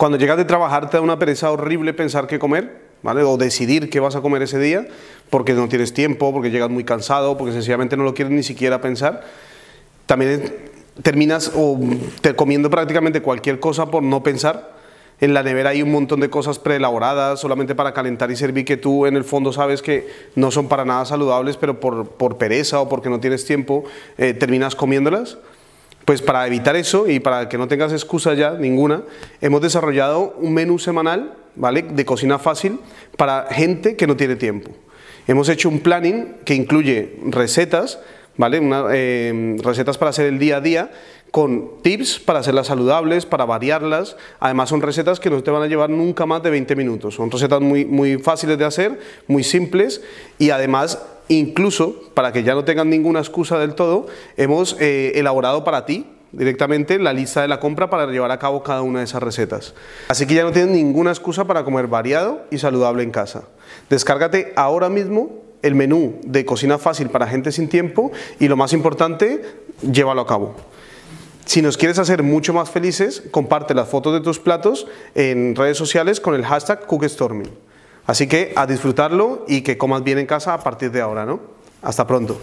Cuando llegas de trabajar te da una pereza horrible pensar qué comer, ¿vale? O decidir qué vas a comer ese día, porque no tienes tiempo, porque llegas muy cansado, porque sencillamente no lo quieres ni siquiera pensar. También terminas o te comiendo prácticamente cualquier cosa por no pensar. En la nevera hay un montón de cosas preelaboradas solamente para calentar y servir que tú en el fondo sabes que no son para nada saludables, pero por, pereza o porque no tienes tiempo eh, terminas comiéndolas pues para evitar eso y para que no tengas excusa ya ninguna, hemos desarrollado un menú semanal, ¿vale? De cocina fácil para gente que no tiene tiempo. Hemos hecho un planning que incluye recetas, ¿vale? Una, em, recetas para hacer el día a día con tips para hacerlas saludables, para variarlas. Además son recetas que no te van a llevar nunca más de 20 minutos. Son recetas muy, muy fáciles de hacer, muy simples y además Incluso, para que ya no tengan ninguna excusa del todo, hemos eh, elaborado para ti directamente la lista de la compra para llevar a cabo cada una de esas recetas. Así que ya no tienes ninguna excusa para comer variado y saludable en casa. Descárgate ahora mismo el menú de cocina fácil para gente sin tiempo y lo más importante, llévalo a cabo. Si nos quieres hacer mucho más felices, comparte las fotos de tus platos en redes sociales con el hashtag Cookstorming. Así que a disfrutarlo y que comas bien en casa a partir de ahora, ¿no? Hasta pronto.